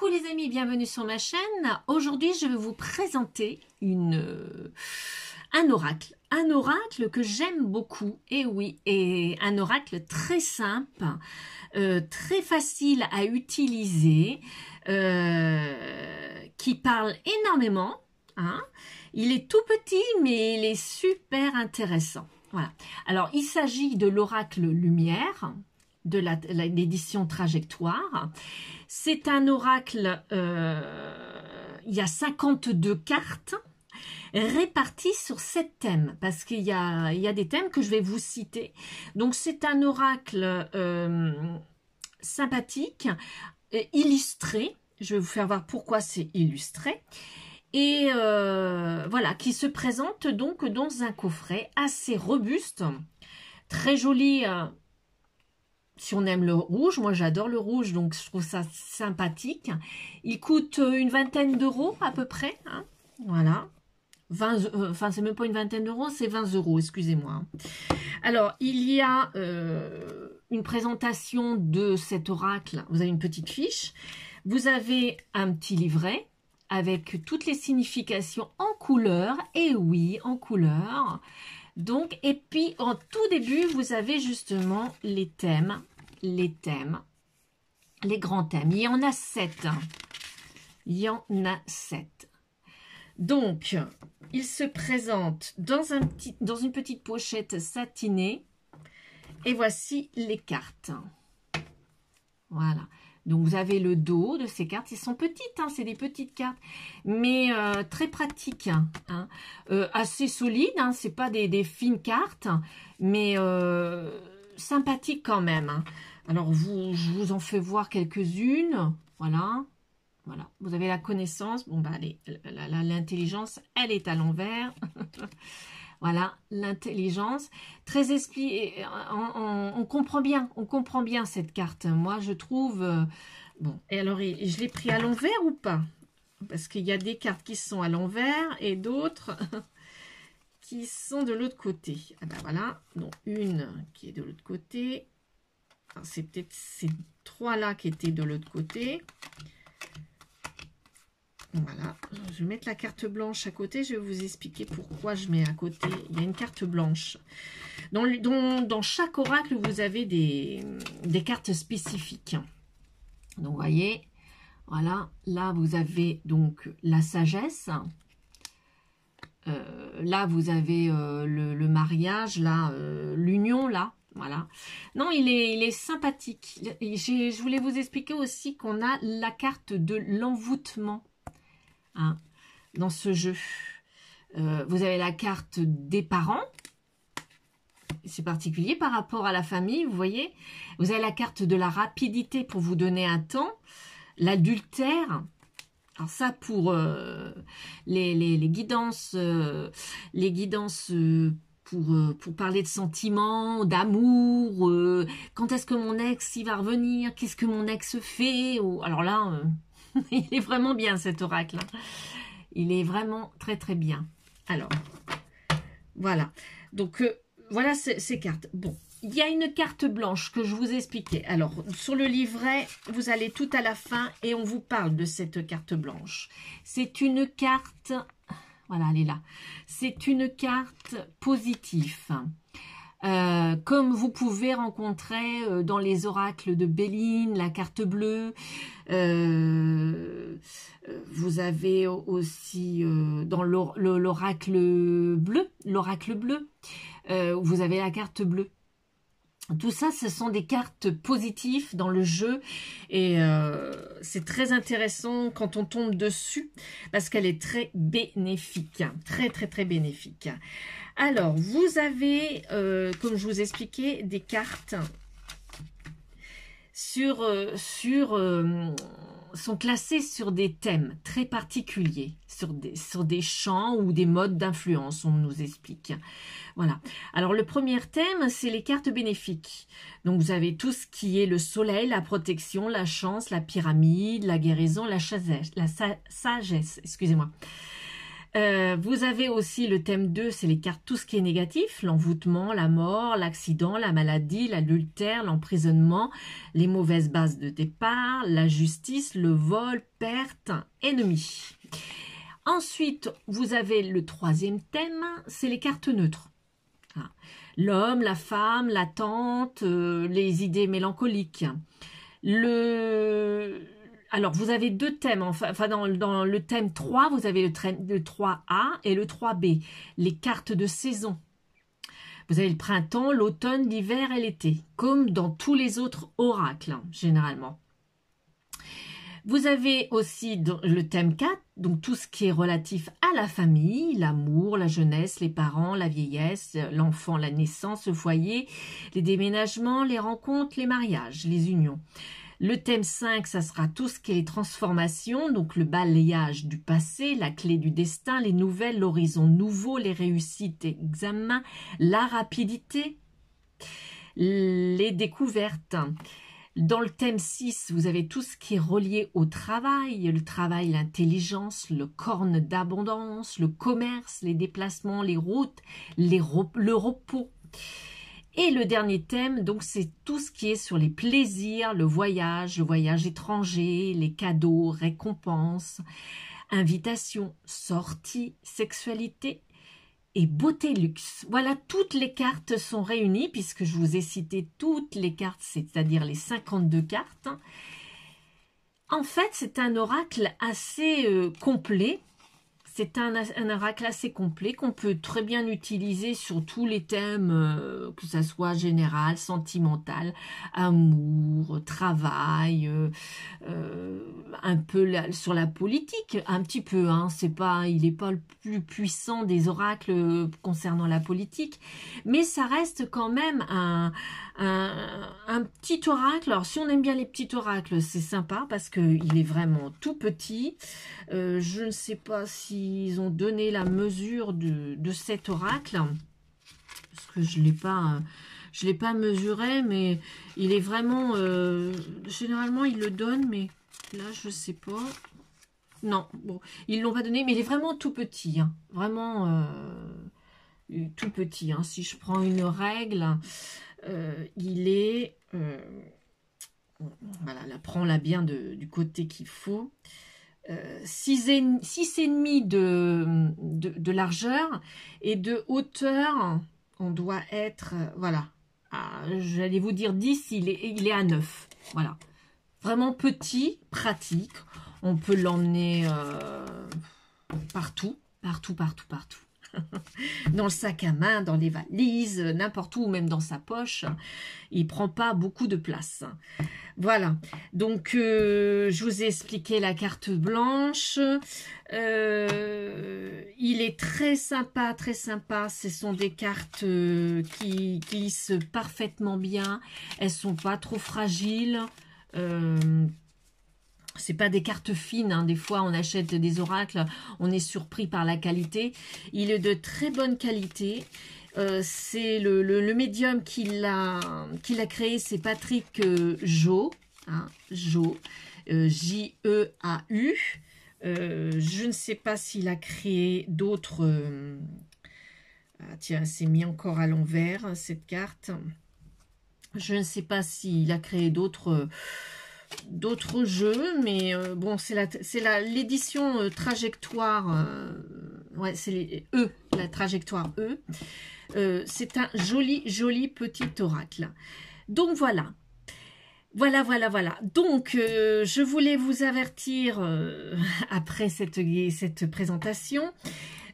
Coucou les amis, bienvenue sur ma chaîne. Aujourd'hui, je vais vous présenter une, euh, un oracle. Un oracle que j'aime beaucoup, et eh oui, et un oracle très simple, euh, très facile à utiliser, euh, qui parle énormément. Hein. Il est tout petit, mais il est super intéressant. Voilà. Alors, il s'agit de l'oracle lumière, de l'édition Trajectoire. C'est un oracle, euh, il y a 52 cartes réparties sur sept thèmes, parce qu'il y a, des thèmes que je vais vous citer. Donc c'est un oracle euh, sympathique, euh, illustré, je vais vous faire voir pourquoi c'est illustré, et voilà, qui se présente donc dans un coffret assez robuste, très joli, si on aime le rouge, moi j'adore le rouge, donc je trouve ça sympathique. Il coûte euh, une vingtaine d'euros à peu près, hein. voilà. 20, euh, enfin c'est même pas une vingtaine d'euros, c'est 20 euros, excusez-moi. Alors, il y a euh, une présentation de cet oracle, vous avez une petite fiche. Vous avez un petit livret avec toutes les significations en couleur, et oui, en couleur. Donc, et puis en tout début, vous avez justement les thèmes, les thèmes, les grands thèmes. Il y en a sept. Il y en a sept. Donc, il se présente dans, dans une petite pochette satinée. Et voici les cartes. Voilà. Donc vous avez le dos de ces cartes. Ils sont petites, hein, c'est des petites cartes, mais euh, très pratiques, hein. euh, assez solides. Hein, c'est pas des, fines cartes, mais euh, sympathiques quand même. Hein. Alors vous, je vous en fais voir quelques-unes. Voilà, voilà. Vous avez la connaissance. Bon bah l'intelligence, elle est à l'envers. Voilà, l'intelligence. Très esprit, on, comprend bien, on comprend bien cette carte. Moi, je trouve... Euh, bon, et alors, je l'ai pris à l'envers ou pas Parce qu'il y a des cartes qui sont à l'envers et d'autres qui sont de l'autre côté. Ah ben voilà, donc une qui est de l'autre côté. C'est peut-être ces trois-là qui étaient de l'autre côté. Voilà, je vais mettre la carte blanche à côté. Je vais vous expliquer pourquoi je mets à côté. Il y a une carte blanche. Dans, chaque oracle, vous avez des, cartes spécifiques. Donc, vous voyez, voilà, là, vous avez donc la sagesse. Euh, là, vous avez euh, le, mariage, là, euh, l'union, là, voilà. Non, il il est sympathique. Je voulais vous expliquer aussi qu'on a la carte de l'envoûtement. Hein, dans ce jeu. Euh, vous avez la carte des parents. C'est particulier par rapport à la famille, vous voyez. Vous avez la carte de la rapidité pour vous donner un temps. L'adultère. Alors ça, pour euh, les, guidances, euh, les guidances pour, pour, parler de sentiments, d'amour, quand est-ce que mon ex y va revenir, qu'est-ce que mon ex fait, ou, alors là, Il est vraiment bien cet oracle. Hein. Il est vraiment très très bien. Alors, voilà. Donc, euh, voilà ces cartes. Bon, il y a une carte blanche que je vous expliquais. Alors, sur le livret, vous allez tout à la fin et on vous parle de cette carte blanche. C'est une carte... Voilà, elle est là. C'est une carte positive. Euh, comme vous pouvez rencontrer euh, dans les oracles de Béline, la carte bleue. Euh, vous avez aussi dans l'oracle bleu, l'oracle bleu, vous avez la carte bleue. Tout ça, ce sont des cartes positives dans le jeu et c'est très intéressant quand on tombe dessus parce qu'elle est très bénéfique, très très très bénéfique. Alors, vous avez, euh, comme je vous expliquais, des cartes sur, euh, sur, euh, sont classées sur des thèmes très particuliers, sur des, sur des champs ou des modes d'influence, on nous explique. Voilà. Alors, le premier thème, c'est les cartes bénéfiques. Donc, vous avez tout ce qui est le soleil, la protection, la chance, la pyramide, la guérison, la, la sagesse, excusez-moi. Euh, vous avez aussi le thème 2, c'est les cartes, tout ce qui est négatif, l'envoûtement, la mort, l'accident, la maladie, l'adultère, l'emprisonnement, les mauvaises bases de départ, la justice, le vol, perte, ennemi. Ensuite, vous avez le troisième thème, c'est les cartes neutres. Ah. L'homme, la femme, la tante, euh, les idées mélancoliques. Le, alors, vous avez deux thèmes. Enfin, dans, dans le thème 3, vous avez le, 3A et le 3B, les cartes de saison. Vous avez le printemps, l'automne, l'hiver et l'été, comme dans tous les autres oracles, hein, généralement. Vous avez aussi le thème 4, donc tout ce qui est relatif à la famille, l'amour, la jeunesse, les parents, la vieillesse, l'enfant, la naissance, le foyer, les déménagements, les rencontres, les mariages, les unions. Le thème 5, ça sera tout ce qui est transformation, donc le balayage du passé, la clé du destin, les nouvelles, l'horizon nouveau, les réussites examen, la rapidité, les découvertes. Dans le thème 6, vous avez tout ce qui est relié au travail, le travail, l'intelligence, le corne d'abondance, le commerce, les déplacements, les routes, les le repos. Et le dernier thème, donc, c'est tout ce qui est sur les plaisirs, le voyage, le voyage étranger, les cadeaux, récompenses, invitations, sorties, sexualité et beauté luxe. Voilà, toutes les cartes sont réunies puisque je vous ai cité toutes les cartes, c'est-à-dire les 52 cartes. En fait, c'est un oracle assez euh, complet c'est un, oracle assez complet qu'on peut très bien utiliser sur tous les thèmes, euh, que ça soit général, sentimental, amour, travail, euh, euh, un peu sur la politique, un petit peu. Hein. c'est pas, il n'est pas le plus puissant des oracles concernant la politique, mais ça reste quand même un, petit oracle. Alors si on aime bien les petits oracles, c'est sympa parce qu'il est vraiment tout petit. je ne sais pas si ils ont donné la mesure de, de cet oracle. Parce que je ne l'ai pas... Je l'ai pas mesuré, mais il est vraiment... Euh, généralement, il le donne, mais là, je sais pas. Non, bon, ils l'ont pas donné, mais il est vraiment tout petit. Hein. vraiment euh, tout petit. Hein. Si je prends une règle, euh, il est... voilà, la prends-la bien de, du côté qu'il faut. 6,5 de, de, de, largeur et de hauteur, on doit être, voilà, ah, j'allais vous dire 10, il est, est à 9, voilà. Vraiment petit, pratique, on peut l'emmener euh, partout, partout, partout, partout. dans le sac à main, dans les valises, n'importe où, même dans sa poche. Il prend pas beaucoup de place. Voilà. Donc, euh, je vous ai expliqué la carte blanche. Euh, il est très sympa, très sympa. Ce sont des cartes euh, qui glissent parfaitement bien. Elles ne sont pas trop fragiles. Euh, c'est pas des cartes fines, hein. des fois on achète des oracles, on est surpris par la qualité. Il est de très bonne qualité. Euh, c'est le, médium qui l'a créé, c'est Patrick Jo, Jo, J-E-A-U. je ne sais pas s'il a créé d'autres... Euh, ah, tiens, c'est mis encore à l'envers, cette carte. Je ne sais pas s'il a créé d'autres... Euh, d'autres jeux, mais euh, bon, c'est la l'édition euh, trajectoire, euh, ouais, c'est E, la trajectoire E. c'est un joli, joli petit oracle. Donc voilà. Voilà, voilà, voilà. Donc, je voulais vous avertir après cette, cette présentation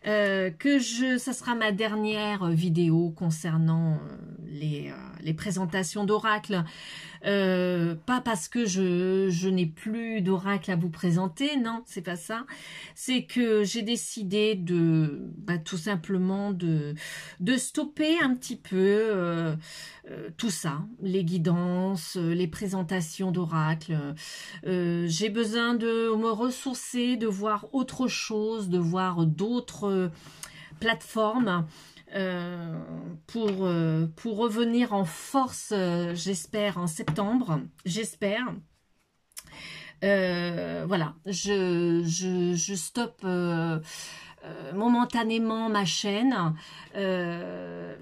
que je, ça sera ma dernière vidéo concernant les, les présentations d'oracle. Euh, pas parce que je, je n'ai plus d'oracle à vous présenter, non, c'est pas ça. C'est que j'ai décidé de bah, tout simplement de, de stopper un petit peu euh, euh, tout ça, les guidances, les présentations d'oracle. j'ai besoin de me ressourcer, de voir autre chose, de voir d'autres plateformes euh, pour, euh, pour revenir en force, euh, j'espère, en septembre. J'espère. voilà, je, je, stoppe momentanément ma chaîne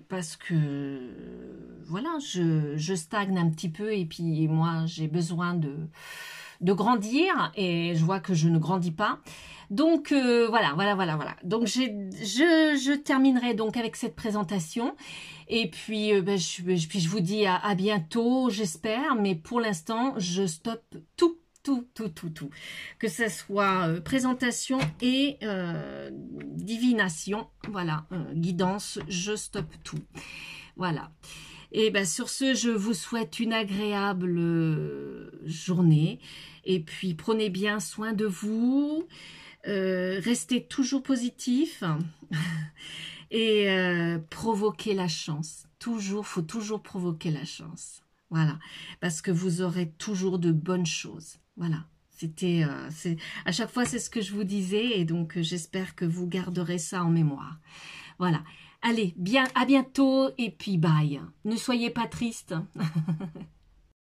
parce que voilà je, je, stagne un petit peu et puis moi j'ai besoin de de grandir et je vois que je ne grandis pas. Donc euh, voilà, voilà, voilà, voilà. Donc je, terminerai donc avec cette présentation. Et puis, euh, ben, je, puis je vous dis à, bientôt, j'espère. Mais pour l'instant, je stoppe tout, tout, tout, tout, tout. Que ce soit euh, présentation et divination, voilà, guidance, je stoppe tout. Voilà. Et bien, sur ce, je vous souhaite une agréable journée. Et puis prenez bien soin de vous. Euh, restez toujours positif et euh, provoquez la chance. Toujours, faut toujours provoquer la chance. Voilà, parce que vous aurez toujours de bonnes choses. Voilà, c'était, euh, à chaque fois c'est ce que je vous disais et donc j'espère que vous garderez ça en mémoire. Voilà. Allez, bien, à bientôt et puis bye. Ne soyez pas triste.